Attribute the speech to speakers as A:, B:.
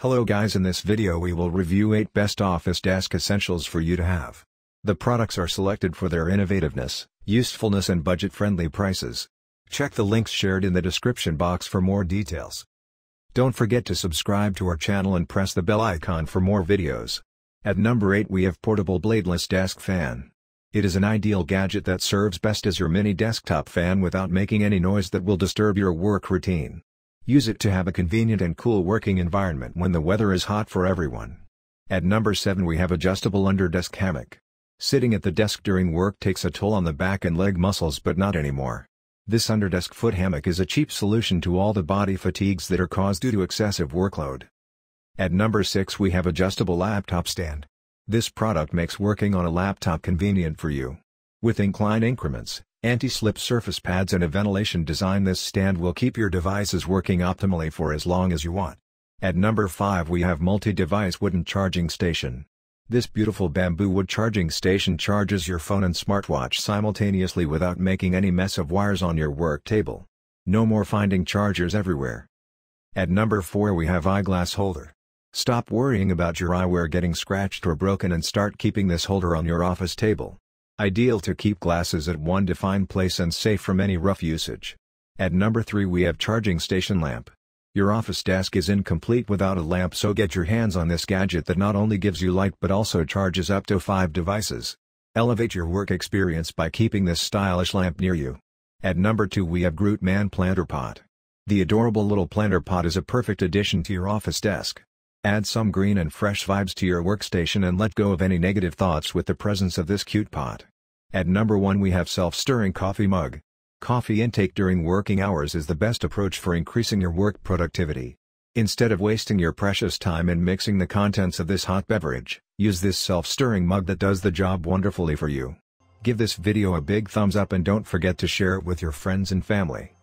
A: Hello guys in this video we will review 8 best office desk essentials for you to have. The products are selected for their innovativeness, usefulness and budget-friendly prices. Check the links shared in the description box for more details. Don't forget to subscribe to our channel and press the bell icon for more videos. At number 8 we have Portable Bladeless Desk Fan. It is an ideal gadget that serves best as your mini desktop fan without making any noise that will disturb your work routine. Use it to have a convenient and cool working environment when the weather is hot for everyone. At number 7 we have adjustable under-desk hammock. Sitting at the desk during work takes a toll on the back and leg muscles but not anymore. This underdesk foot hammock is a cheap solution to all the body fatigues that are caused due to excessive workload. At number 6 we have adjustable laptop stand. This product makes working on a laptop convenient for you. With incline increments, anti-slip surface pads and a ventilation design this stand will keep your devices working optimally for as long as you want. At number 5 we have multi-device wooden charging station. This beautiful bamboo wood charging station charges your phone and smartwatch simultaneously without making any mess of wires on your work table. No more finding chargers everywhere. At number 4 we have eyeglass holder. Stop worrying about your eyewear getting scratched or broken and start keeping this holder on your office table. Ideal to keep glasses at one defined place and safe from any rough usage. At number 3 we have charging station lamp. Your office desk is incomplete without a lamp so get your hands on this gadget that not only gives you light but also charges up to 5 devices. Elevate your work experience by keeping this stylish lamp near you. At number 2 we have Groot Man Planter Pot. The adorable little planter pot is a perfect addition to your office desk. Add some green and fresh vibes to your workstation and let go of any negative thoughts with the presence of this cute pot. At number 1 we have self-stirring coffee mug. Coffee intake during working hours is the best approach for increasing your work productivity. Instead of wasting your precious time in mixing the contents of this hot beverage, use this self-stirring mug that does the job wonderfully for you. Give this video a big thumbs up and don't forget to share it with your friends and family.